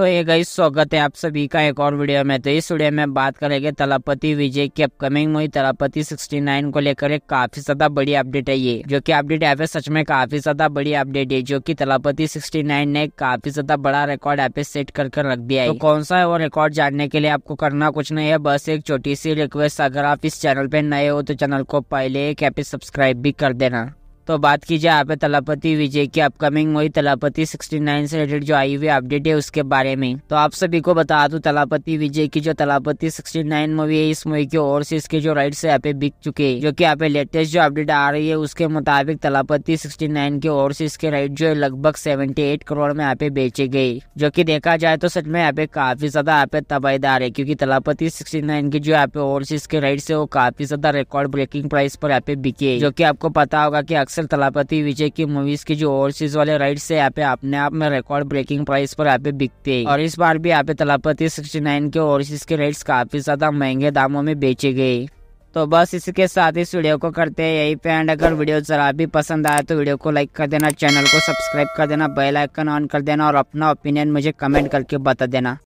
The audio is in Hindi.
तो ये गई स्वागत है आप सभी का एक और वीडियो में तो इस वीडियो में बात करेंगे तलापति विजय की अपकमिंग मूवी तलापति 69 को लेकर एक काफी ज्यादा बड़ी अपडेट है ये जो कि अपडेट है सच में काफी ज्यादा बड़ी अपडेट है जो कि तलापति 69 ने काफी ज्यादा बड़ा रिकॉर्ड यहाँ पे सेट कर कर रख दिया है तो कौन सा है वो रिकॉर्ड जानने के लिए आपको करना कुछ नहीं है बस एक छोटी सी रिक्वेस्ट अगर आप इस चैनल पे नए हो तो चैनल को पहले एक एपे सब्सक्राइब भी कर देना तो बात की जाए यहाँ पे तलापति विजय की अपकमिंग मूवी तलापति 69 से रिलेटेड जो आई हुई अपडेट है उसके बारे में तो आप सभी को बता दू तलापति विजय की जो तलापति 69 मूवी है इस मूवी के ओर से इसके जो राइट्स है यहाँ पे बिक चुके हैं जो की यहाँ पे लेटेस्ट जो अपडेट आ रही है उसके मुताबिक तलापति सिक्सटी के ओर से इसके राइट जो है लगभग सेवेंटी करोड़ में यहाँ पे बेचे गए जो की देखा जाए तो सच में यहाँ पे काफी ज्यादा यहाँ पे तबाहीदार है क्यूँकी तलापति सिक्सटी की जो यहाँ पे ओर से इसके राइट है वो काफी ज्यादा रिकॉर्ड ब्रेकिंग प्राइस पर यहाँ पे बिके जो की आपको पता होगा की अक्सर एक्सएल तलापति विजय की मूवीज की जो ओवरसीज वाले राइट है यहाँ पे अपने आप में रिकॉर्ड ब्रेकिंग प्राइस पर यहाँ पे बिकते हैं और इस बार भी यहाँ पे तलापति सिक्सटी नाइन के ओवरसीज के राइट्स काफी ज्यादा महंगे दामों में बेचे गए तो बस इसके साथ इस वीडियो को करते हैं यही पे एंड अगर वीडियो जरा भी पसंद आया तो वीडियो को लाइक कर देना चैनल को सब्सक्राइब कर देना बेल आइकन ऑन कर देना और अपना ओपिनियन मुझे कमेंट करके बता देना